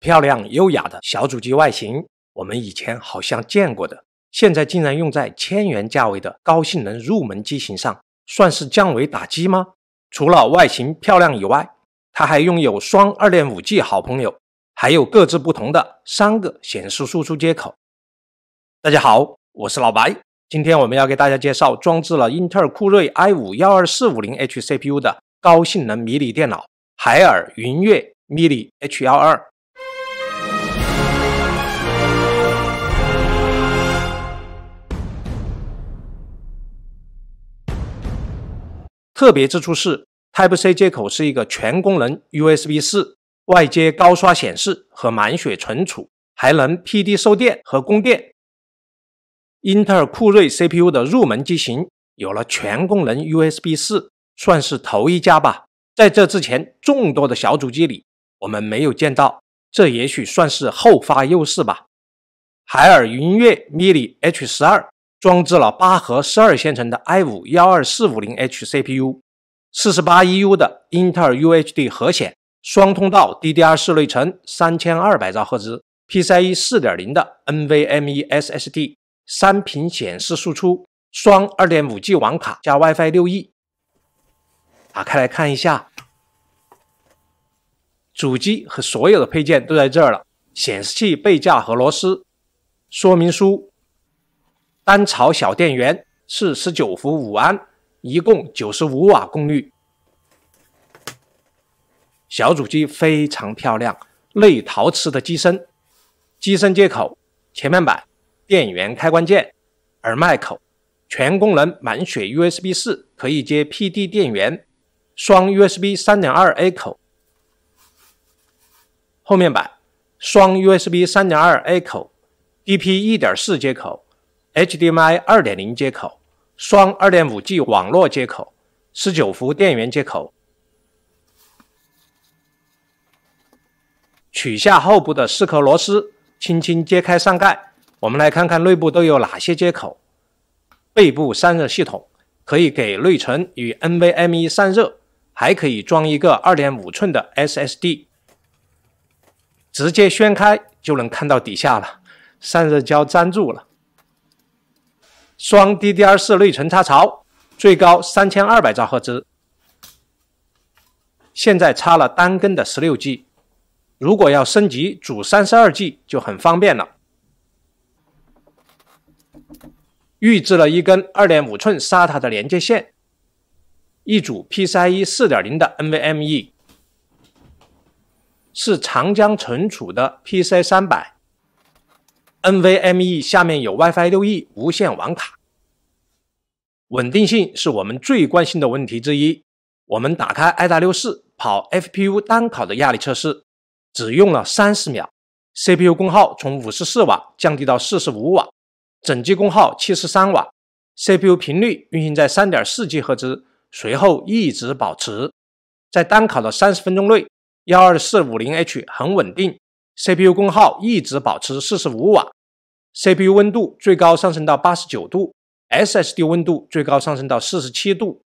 漂亮优雅的小主机外形，我们以前好像见过的，现在竟然用在千元价位的高性能入门机型上，算是降维打击吗？除了外形漂亮以外，它还拥有双二点五 G 好朋友，还有各自不同的三个显示输出接口。大家好，我是老白，今天我们要给大家介绍装置了英特尔酷睿 i 五幺二四五零 H CPU 的高性能迷你电脑——海尔云悦 Mini H 幺二。特别之处是，Type C 接口是一个全功能 USB 四，外接高刷显示和满血存储，还能 PD 收电和供电。英特尔酷睿 CPU 的入门机型有了全功能 USB 四，算是头一家吧。在这之前，众多的小主机里我们没有见到，这也许算是后发优势吧。海尔云悦 Mini H 十二。装置了八核十二线程的 i 五幺二四五零 H CPU，四十八 EU 的英特尔 UHD 核显，双通道 DDR 四内存，三千二百兆赫兹，PCIe 四点零的 NVMe SSD，三屏显示输出，双二点五 G 网卡加 WiFi 六 E。打开来看一下，主机和所有的配件都在这儿了，显示器背架和螺丝，说明书。单槽小电源四十九伏五安，一共九十五瓦功率。小主机非常漂亮，内陶瓷的机身，机身接口，前面板电源开关键，耳麦口，全功能满血 USB 四，可以接 PD 电源，双 USB 三点二 A 口，后面板双 USB 三点二 A 口，DP 一点四接口。HDMI 二点零接口、双二点五 G 网络接口、十九伏电源接口。取下后部的四颗螺丝，轻轻揭开上盖，我们来看看内部都有哪些接口。背部散热系统可以给内存与 NVMe 散热，还可以装一个二点五寸的 SSD。直接掀开就能看到底下了，散热胶粘住了。双 DDR4 内存插槽，最高三千二百兆赫兹。现在插了单根的十六 G，如果要升级组三十二 G 就很方便了。预置了一根二点五寸 SATA 的连接线，一组 PCIe 四点零的 NVMe，是长江存储的 p c 三百。NVMe 下面有 WiFi 六 E 无线网卡，稳定性是我们最关心的问题之一。我们打开 i 达六四跑 FPU 单考的压力测试，只用了三十秒，CPU 功耗从五十四瓦降低到四十五瓦，整机功耗七十三瓦，CPU 频率运行在三点四 G 赫兹，随后一直保持。在单考的三十分钟内，幺二四五零 H 很稳定，CPU 功耗一直保持四十五瓦。CPU 温度最高上升到八十九度，SSD 温度最高上升到四十七度。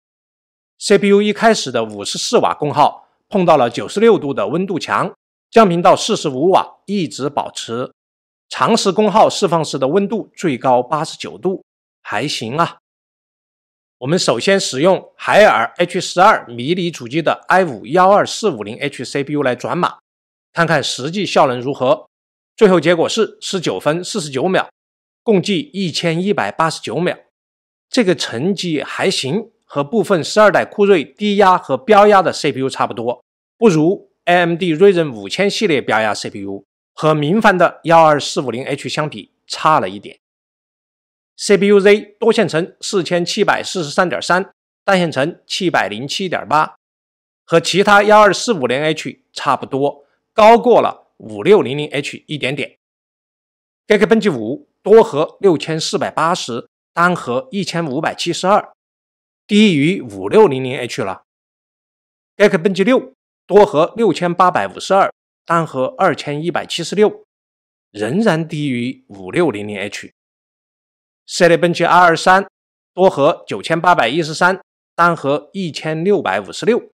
CPU 一开始的五十四瓦功耗碰到了九十六度的温度墙，降频到四十五瓦一直保持。长时功耗释放时的温度最高八十九度，还行啊。我们首先使用海尔 H 十二迷你主机的 i 五幺二四五零 H CPU 来转码，看看实际效能如何。最后结果是十九分四十九秒，共计一千一百八十九秒。这个成绩还行，和部分十二代酷睿低压和标压的 CPU 差不多，不如 AMD 锐龙五千系列标压 CPU 和明矾的幺二四五零 H 相比差了一点。CPUZ 多线程四千七百四十三点三，单线程七百零七点八，和其他幺二四五零 H 差不多，高过了。五六零零 H 一点点 g e e k b e n c 五多核六千四百八十，单核一千五百七十二，低于五六零零 H 了。g e e k b e n c 六多核六千八百五十二，单核二千一百七十六，仍然低于五六零零 H。c e l e r b e n c h R 二三多核九千八百一十三，单核一千六百五十六，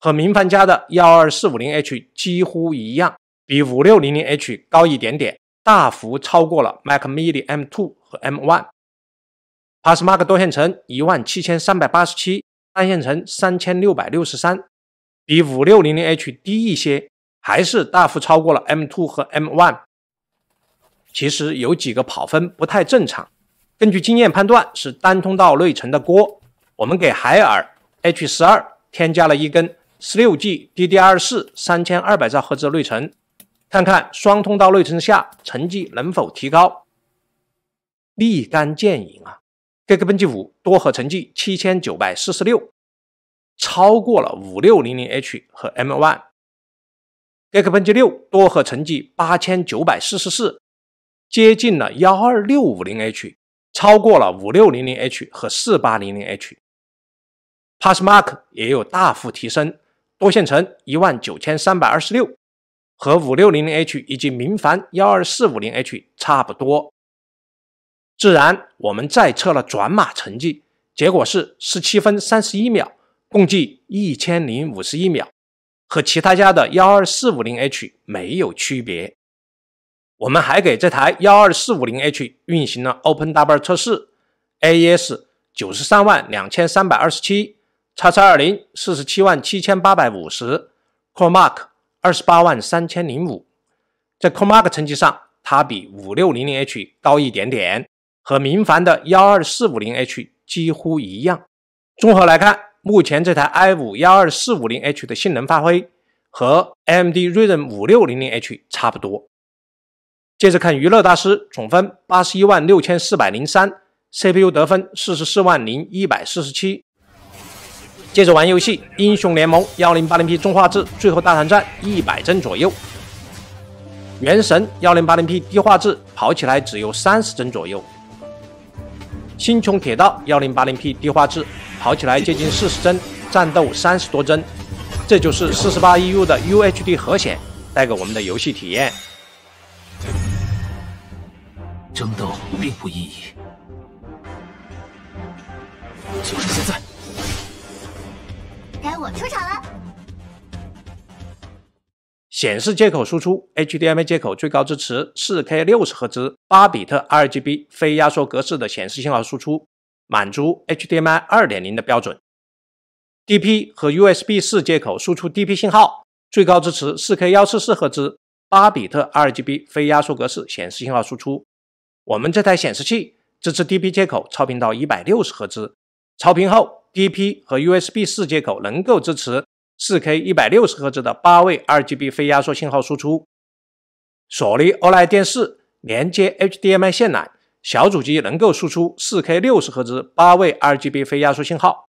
和明凡家的幺二四五零 H 几乎一样。比五六零零 H 高一点点，大幅超过了 Mac Mini M Two 和 M One。PassMark 多线程一万七千三百八十七，单线程三千六百六十三，比五六零零 H 低一些，还是大幅超过了 M Two 和 M One。其实有几个跑分不太正常，根据经验判断是单通道内存的锅。我们给海尔 H 十二添加了一根十六 G DDR 四三千二百兆赫兹内存。看看双通道内存下成绩能否提高，立竿见影啊！Geekbench 五多核成绩七千九百四十六，超过了五六零零 H 和 M One。Geekbench 六多核成绩八千九百四十四，接近了幺二六五零 H，超过了五六零零 H 和四八零零 H。Pass Mark 也有大幅提升，多线程一万九千三百二十六。和五六零零 H 以及明矾幺二四五零 H 差不多。自然，我们再测了转码成绩，结果是十七分三十一秒，共计一千零五十一秒，和其他家的幺二四五零 H 没有区别。我们还给这台幺二四五零 H 运行了 o p e n w 测试，AES 九十三万两千三百二十七，叉叉二零四十七万七千八百五十，CoreMark。二十八万三千零五，在 c o m a r k 成绩上，它比五六零零 H 高一点点，和明凡的幺二四五零 H 几乎一样。综合来看，目前这台 i 五幺二四五零 H 的性能发挥和 M D Ryzen 五六零零 H 差不多。接着看娱乐大师总分八十一万六千四百零三，C P U 得分四十四万零一百四十七。接着玩游戏，《英雄联盟》幺零八零 P 中画质，最后大团战一百帧左右；《原神》幺零八零 P 低画质，跑起来只有三十帧左右；《星穹铁道》幺零八零 P 低画质，跑起来接近四十帧，战斗三十多帧。这就是四十八 e U 的 UHD 核显带给我们的游戏体验。争斗并不意义，就是现在。我出场了。显示接口输出 HDMI 接口最高支持 4K 60赫兹8比特 RGB 非压缩格式的显示信号输出，满足 HDMI 2.0的标准。DP 和 USB 4接口输出 DP 信号，最高支持 4K 144赫兹8比特 RGB 非压缩格式显示信号输出。我们这台显示器支持 DP 接口超频到160赫兹，超频后。DP 和 USB 四接口能够支持 4K 一百六十赫兹的八位 RGB 非压缩信号输出。索尼 OLED 电视连接 HDMI 线缆，小主机能够输出 4K 六十赫兹八位 RGB 非压缩信号。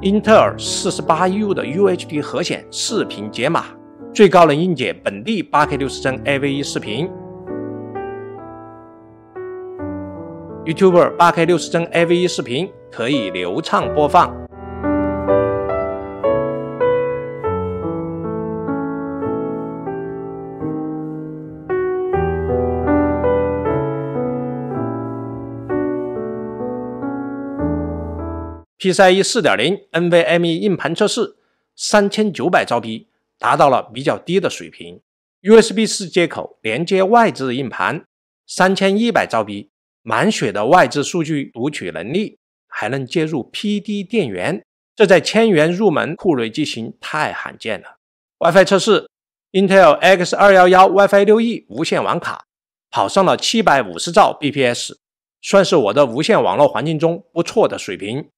英特尔四十八 U 的 UHD 核显视频解码，最高能硬解本地八 K 六十帧 AV1 视频。YouTube 八 K 六十帧 a v e 视频可以流畅播放。PCIe 四点零 NVMe 硬盘测试，三千九百兆 B 达到了比较低的水平。USB 四接口连接外置硬盘，三千一百兆 B。满血的外置数据读取能力，还能接入 PD 电源，这在千元入门酷睿机型太罕见了。WiFi 测试，Intel X 二幺幺 WiFi 六 E 无线网卡跑上了七百五十兆 bps，算是我的无线网络环境中不错的水平。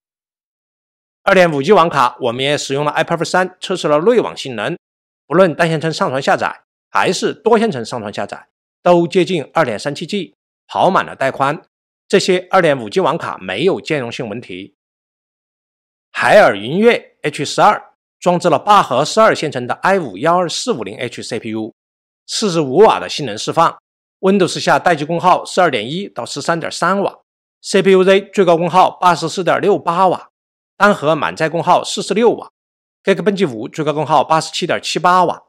二点五 G 网卡，我们也使用了 iPerf 三测试了内网性能，不论单线程上传下载还是多线程上传下载，都接近二点三七 G。跑满了带宽，这些二点五 G 网卡没有兼容性问题。海尔云悦 H 十二装置了八核十二线程的 i 五幺二四五零 H CPU，四十五瓦的性能释放，Windows 下待机功耗十二点一到十三点三瓦，CPU Z 最高功耗八十四点六八瓦，单核满载功耗四十六瓦，Geekbench 五最高功耗八十七点七八瓦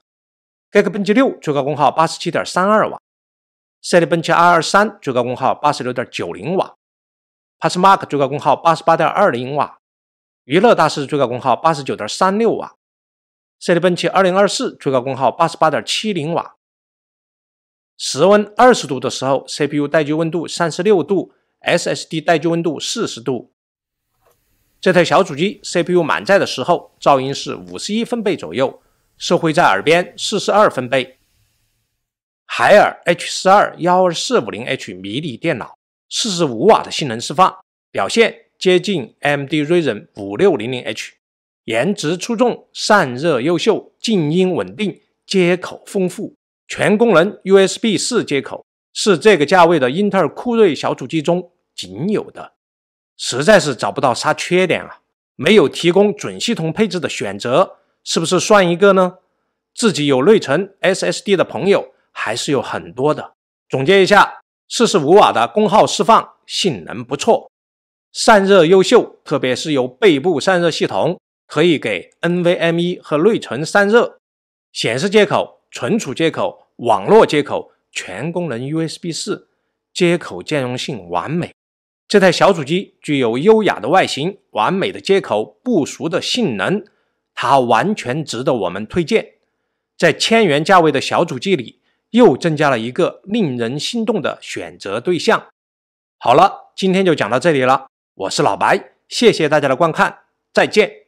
，Geekbench 六最高功耗八十七点三二瓦。赛力奔奇 R 二三最高功耗八十六点九零瓦，PassMark 最高功耗八十八点二零瓦，娱乐大师最高功耗八十九点三六瓦，赛力奔奇二零二四最高功耗八十八点七零瓦。室温二十度的时候，CPU 待机温度三十六度，SSD 待机温度四十度。这台小主机 CPU 满载的时候，噪音是五十一分贝左右，收会在耳边四十二分贝。海尔 H 四二幺二四五零 H 迷你电脑，四十五瓦的性能释放表现接近 M D Ryzen 五六零零 H，颜值出众，散热优秀，静音稳定，接口丰富，全功能 U S B 四接口是这个价位的英特尔酷睿小主机中仅有的，实在是找不到啥缺点啊！没有提供准系统配置的选择，是不是算一个呢？自己有内存 S S D 的朋友。还是有很多的。总结一下，四十五瓦的功耗释放，性能不错，散热优秀，特别是有背部散热系统，可以给 NVMe 和内存散热。显示接口、存储接口、网络接口全功能 USB 四接口兼容性完美。这台小主机具有优雅的外形、完美的接口不俗的性能，它完全值得我们推荐。在千元价位的小主机里。又增加了一个令人心动的选择对象。好了，今天就讲到这里了。我是老白，谢谢大家的观看，再见。